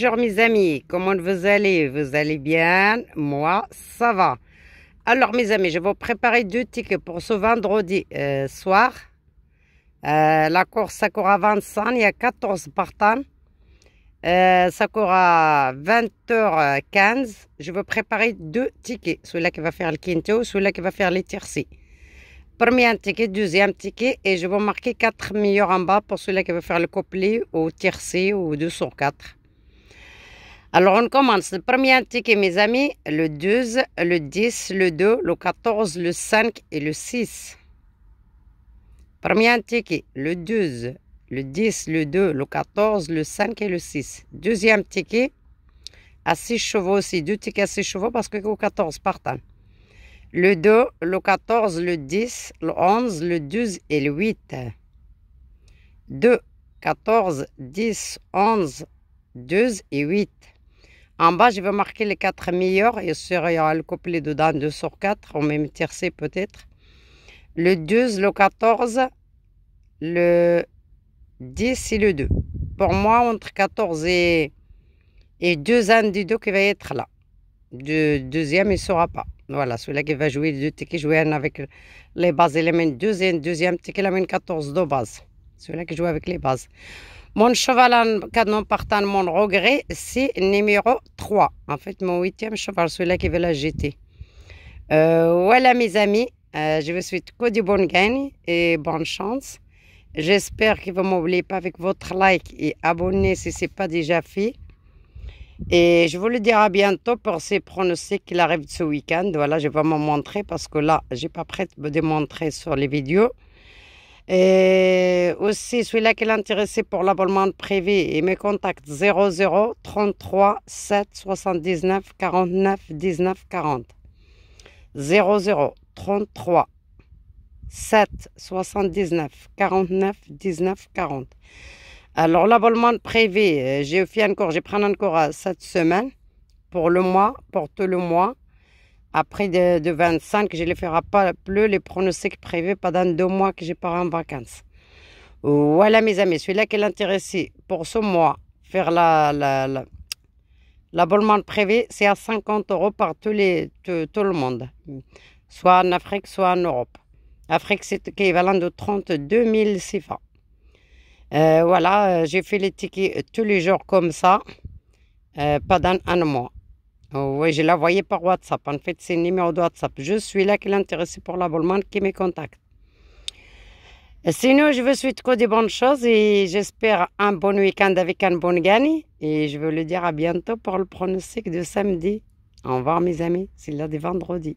Bonjour mes amis, comment vous allez Vous allez bien Moi, ça va. Alors mes amis, je vais vous préparer deux tickets pour ce vendredi euh, soir. Euh, la course Sakura 25, il y a 14 partants. Euh, à 20h15. Je vais préparer deux tickets. Celui-là qui va faire le quinto, celui-là qui va faire les tiercé. Premier ticket, deuxième ticket. Et je vais marquer 4 meilleurs en bas pour celui-là qui va faire le couplet au tiercé ou 204. Alors on commence. Le premier ticket, mes amis, le 12, le 10, le 2, le 14, le 5 et le 6. Premier ticket, le 12, le 10, le 2, le 14, le 5 et le 6. Deuxième ticket, à 6 chevaux aussi. Deux tickets à 6 chevaux parce que au 14 partant. Le 2, le 14, le 10, le 11, le 12 et le 8. 2, 14, 10, 11, 12 et 8. En bas, je vais marquer les 4 meilleurs et sur, il y aura le couplet dedans, 2 sur 4, au même tiercé peut-être. Le 12, le 14, le 10 et le 2. Pour moi, entre 14 et, et 2, ans, du deux qui va être là. Le deuxième, il ne sera pas. Voilà, celui-là qui va jouer deux tickets, jouer avec les bases. Il amène deuxième, deuxième deuxième ticket, il amène 14 de base. Celui-là qui joue avec les bases. Mon cheval, en canon partant, mon regret, c'est numéro 3. En fait, mon huitième cheval, celui-là qui veut la jeter. Euh, voilà, mes amis. Euh, je vous souhaite que du bon gain et bonne chance. J'espère que vous ne m'oubliez pas avec votre like et abonnez si ce n'est pas déjà fait. Et je vous le dirai bientôt pour ces pronostics qu'il arrive ce week-end. Voilà, je vais m'en montrer parce que là, je n'ai pas prêt de me démontrer sur les vidéos. Et aussi, celui-là qui est intéressé pour l'abonnement privé, il me contacte 00 33 7 79 49 19 40. 00 33 7 79 49 19 40. Alors, l'abonnement privé, euh, j'ai fait encore, j'ai pris encore euh, cette semaine pour le mois, pour tout le mois. Après de, 25, je ne ferai pas plus les pronostics privés pendant deux mois que je pars en vacances. Voilà mes amis, celui-là qui est intéressé pour ce mois, faire la, L'abonnement privé, c'est à 50 euros par tout, les, tout, le monde, soit en Afrique, soit en Europe. Afrique, c'est équivalent de 32 000 CFA. voilà, euh, j'ai fait les tickets tous les jours comme ça euh, pendant un mois oui, je la voyais par WhatsApp. En fait, c'est le numéro de WhatsApp. Je suis là qui l'intéresse pour l'abonnement qui me contacte. Sinon, je vous souhaite quoi des bonnes choses et j'espère un bon week-end avec un bon gagné. Et je veux le dire à bientôt pour le pronostic de samedi. Au revoir, mes amis. C'est là des vendredi.